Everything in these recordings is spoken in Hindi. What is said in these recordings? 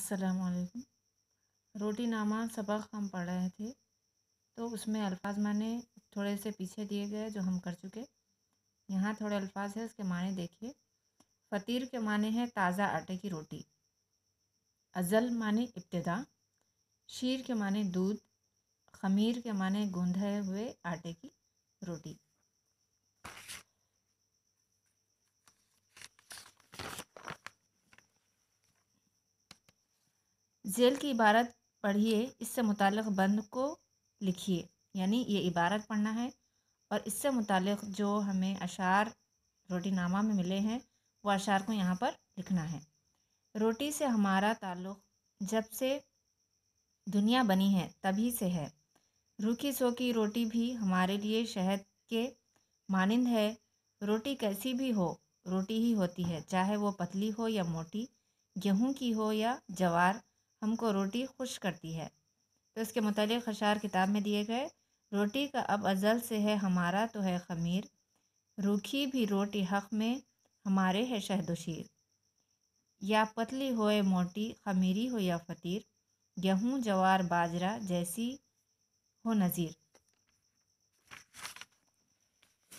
असलकम रोटी नामा सबक हम पढ़ रहे थे तो उसमें अल्फाज माने थोड़े से पीछे दिए गए जो हम कर चुके यहाँ थोड़े अल्फाज है उसके माने देखिए फ़तीर के माने हैं ताज़ा आटे की रोटी अज़ल माने इब्तदा शीर के माने दूध खमीर के माने गूंधे हुए आटे की रोटी जेल की इबारत पढ़िए इससे मुतल बंद को लिखिए यानी ये इबारत पढ़ना है और इससे मुतल जो हमें अशार रोटी नामा में मिले हैं वो अशार को यहाँ पर लिखना है रोटी से हमारा ताल्लुक़ जब से दुनिया बनी है तभी से है रूखी सो की रोटी भी हमारे लिए शहद के मानंद है रोटी कैसी भी हो रोटी ही होती है चाहे वो पतली हो या मोटी गेहूं की हो या जवार हमको रोटी खुश करती है तो इसके मतलब अशार किताब में दिए गए रोटी का अब अजल से है हमारा तो है खमीर रूखी भी रोटी हक में हमारे है शहदोशीर या पतली हो मोटी खमीरी हो या फतीर गेहूँ जवार बाजरा जैसी हो नज़ीर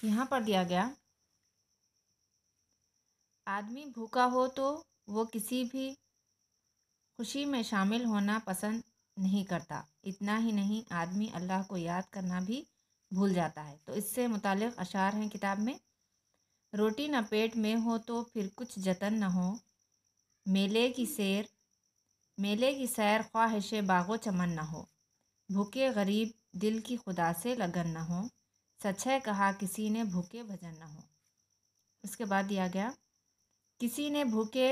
यहाँ पर दिया गया आदमी भूखा हो तो वो किसी भी खुशी में शामिल होना पसंद नहीं करता इतना ही नहीं आदमी अल्लाह को याद करना भी भूल जाता है तो इससे मुतल अशार हैं किताब में रोटी न पेट में हो तो फिर कुछ जतन न हो मेले की सैर मेले की सैर ख्वाहिश बागो चमन न हो भूखे गरीब दिल की खुदा से लगन न हो सच है कहा किसी ने भूखे भजन न हो उसके बाद दिया गया किसी ने भूखे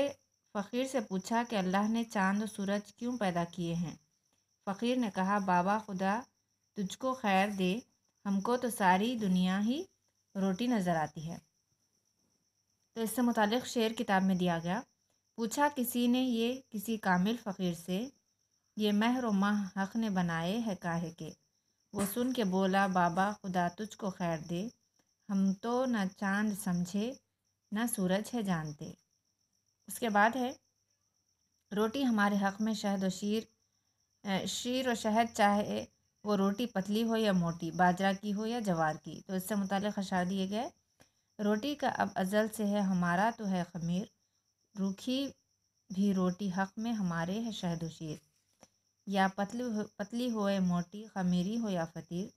फ़कीर से पूछा कि अल्लाह ने चांद और सूरज क्यों पैदा किए हैं फ़कीर ने कहा बाबा खुदा तुझको खैर दे हमको तो सारी दुनिया ही रोटी नज़र आती है तो इससे मुतक़ शेर किताब में दिया गया पूछा किसी ने ये किसी कामिल फ़कीर से ये महर व माह हक़ ने बनाए है काहे के वो सुन के बोला बाबा खुदा तुझको खैर दे हम तो न चांद समझे न सूरज है जानते उसके बाद है रोटी हमारे हक़ में शहद और शीर शीर और शहद चाहे वो रोटी पतली हो या मोटी बाजरा की हो या जवार की तो इससे मुतल खशा दिए गए रोटी का अब अजल से है हमारा तो है खमीर रूखी भी रोटी हक़ में हमारे है शहद शीर या पतली हो पतली हो या मोटी खमीरी हो या फतीर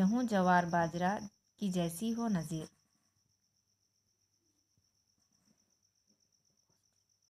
गेहूँ जवार बाजरा की जैसी हो नज़ीर